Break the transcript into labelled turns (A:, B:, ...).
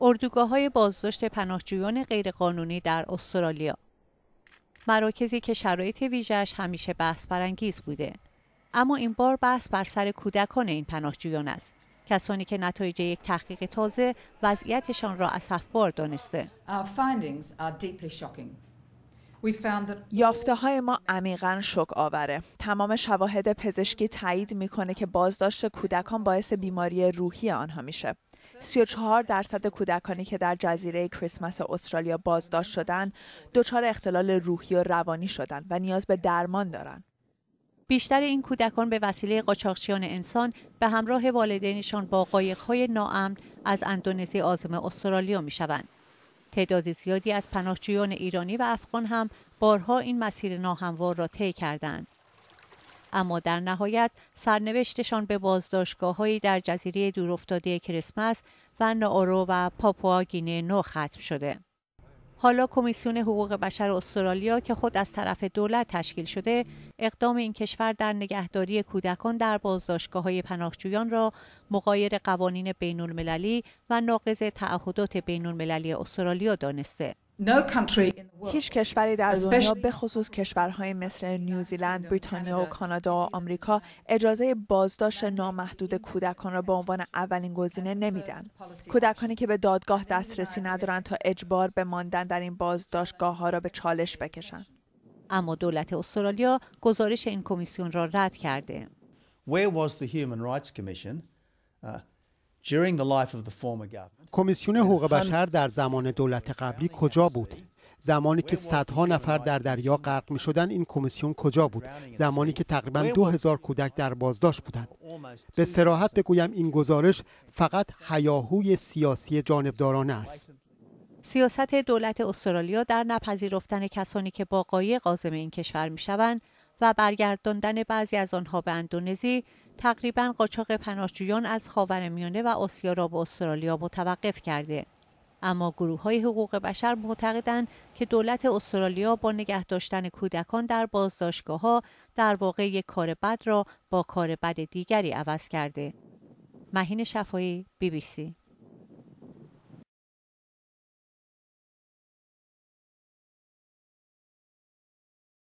A: اردوگاه های بازداشت پناهجویان غیرقانونی در استرالیا مراکزی که شرایط ویژهش همیشه بحث برانگیز بوده اما این بار بحث بر سر کودکان این پناهجویان است کسانی که نتایج یک تحقیق تازه وضعیتشان را اسفبار دانسته
B: یافته های ما عمیقا شک آوره. تمام شواهد پزشکی تایید میکنه که بازداشت کودکان باعث بیماری روحی آنها میشه. 34 درصد کودکانی که در جزیره کریسمس استرالیا بازداشت شدند دچار اختلال روحی و روانی شدند و نیاز به درمان دارند.
A: بیشتر این کودکان به وسیله قاچاقچیان انسان به همراه والدینشان با قایق‌های ناامن از اندونزی آزم استرالیا میشوند. تعداد زیادی از پناهجویان ایرانی و افغان هم بارها این مسیر ناهموار را طی کردند. اما در نهایت سرنوشتشان به بازداشتگاههایی در جزیره دورافتاده کریسمس و نارو و پاپوا گینه نو ختم شده. حالا کمیسیون حقوق بشر استرالیا که خود از طرف دولت تشکیل شده اقدام این کشور در نگهداری کودکان در بازداشتگاه های پناهجویان را مقایر قوانین بین المللی و ناقض تعهدات بین المللی استرالیا دانسته
B: هیچ کشوری در دنیا به خصوص کشورهای مثل نیوزیلند، بریتانیا و کانادا و آمریکا اجازه بازداشت نامحدود کودکان را به عنوان اولین گزینه نمیدن. کودکانی که به دادگاه دسترسی ندارند تا اجبار به ماندن در این بازداشتگاه ها را به چالش بکشند. اما دولت استرالیا گزارش این کمیسیون
A: را رد کرده.
C: کمیسیون حقوق بشر در زمان دولت قبلی کجا بود؟ زمانی که صدها نفر در دریا غرق می شدن این کمیسیون کجا بود زمانی که تقریبا دو هزار کودک در بازداشت بودند به سراحت بگویم این گزارش فقط هیاهوی سیاسی جانبدارانه است
A: سیاست دولت استرالیا در نپذیرفتن کسانی که با قایق این کشور می شوند و برگرداندن بعضی از آنها به اندونزی تقریبا قاچاق پناهجویان از خاورمیانه و آسیا را به استرالیا متوقف کرده اما گروه های حقوق بشر معتقدند که دولت استرالیا با نگه داشتن کودکان در بازداشتگاه ها در واقع یک کار بد را با کار بد دیگری عوض کرده. مهین شفایی بی بی سی